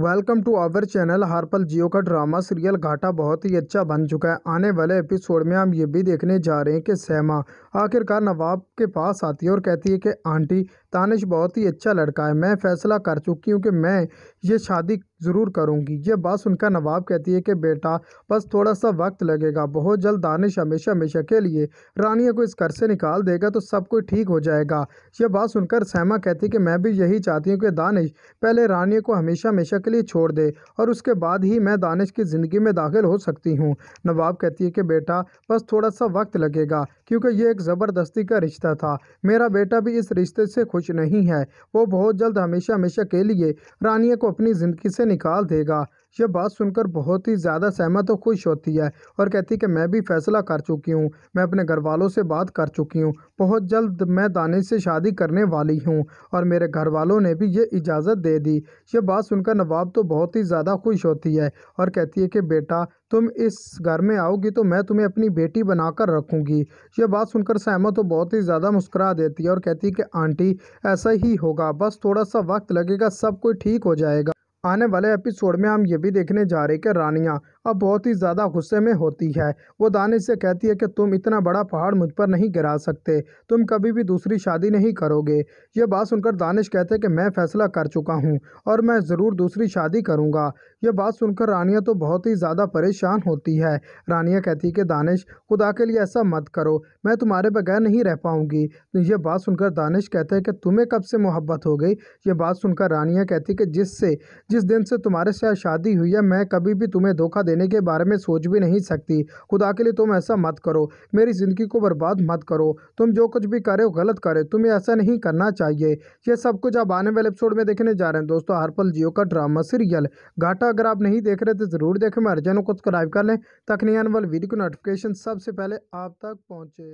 welcome to our channel Harpal Geo का drama serial घाटा बहुत ही अच्छा बन चुका है आने वाले एपिसोड में हम ये भी देखने जा रहे हैं कि सैमा आखिरकार नवाब के पास आती है और कहती है कि आंटी तानिश बहुत ही अच्छा लड़का है मैं फ़ैसला कर चुकी हूँ कि मैं ये शादी ज़रूर करूँगी ये बात सुनकर नवाब कहती है कि बेटा बस थोड़ा सा वक्त लगेगा बहुत जल्द दानिश हमेशा हमेशा के लिए रानिया को इस घर से निकाल देगा तो सब कुछ ठीक हो जाएगा यह बात सुनकर सहमा कहती है कि मैं भी यही चाहती हूँ कि दानिश पहले रानिया को हमेशा हमेशा के लिए छोड़ दे और उसके बाद ही मैं दानिश की ज़िंदगी में दाखिल हो सकती हूँ नवाब कहती है कि बेटा बस थोड़ा सा वक्त लगेगा क्योंकि यह एक ज़बरदस्ती का रिश्ता था मेरा बेटा भी इस रिश्ते से खुश खुश नहीं है वो बहुत जल्द हमेशा हमेशा के लिए रानिया को अपनी ज़िंदगी से निकाल देगा यह बात सुनकर बहुत ही ज़्यादा सहमत और खुश होती है और कहती है कि मैं भी फैसला कर चुकी हूँ मैं अपने घर वालों से बात कर चुकी हूँ बहुत जल्द मैं दानिश से शादी करने वाली हूँ और मेरे घर वालों ने भी ये इजाज़त दे दी यह बात सुनकर नवाब तो बहुत ही ज़्यादा खुश होती है और कहती है कि बेटा तुम इस घर में आओगी तो मैं तुम्हें अपनी बेटी बनाकर रखूंगी यह बात सुनकर सहमत तो बहुत ही ज़्यादा मुस्कुरा देती है और कहती है कि आंटी ऐसा ही होगा बस थोड़ा सा वक्त लगेगा सब कुछ ठीक हो जाएगा आने वाले एपिसोड में हम ये भी देखने जा रहे हैं कि रानिया अब बहुत ही ज़्यादा गुस्से में होती है वो दानिश से कहती है कि तुम इतना बड़ा पहाड़ मुझ पर नहीं गिरा सकते तुम कभी भी दूसरी शादी नहीं करोगे ये बात सुनकर दानिश कहते कि मैं फ़ैसला कर चुका हूँ और मैं ज़रूर दूसरी शादी करूँगा ये बात सुनकर रानिया तो बहुत ही ज़्यादा परेशान होती है रानिया कहती है कि दानिश खुदा के लिए ऐसा मत करो मैं तुम्हारे बगैर नहीं रह पाऊँगी ये बात सुनकर दानिश कहते हैं कि तुम्हें कब से मोहब्बत हो गई ये बात सुनकर रानिया कहती कि जिससे जिस दिन से तुम्हारे साथ शादी हुई है मैं कभी भी तुम्हें धोखा दे देने के बारे में सोच भी नहीं सकती खुदा के लिए तुम ऐसा मत करो मेरी ज़िंदगी को बर्बाद मत करो तुम जो कुछ भी करे हो गलत करे तुम्हें ऐसा नहीं करना चाहिए यह सब कुछ आप आने वाले एपिसोड में देखने जा रहे हैं दोस्तों हर पल जियो का ड्रामा सीरियल घाटा अगर आप नहीं देख रहे तो ज़रूर देखें मेरे चैनल को सब्सक्राइब कर लें तकनी आने वाले वीडियो को नोटिफिकेशन सबसे पहले आप तक पहुँचे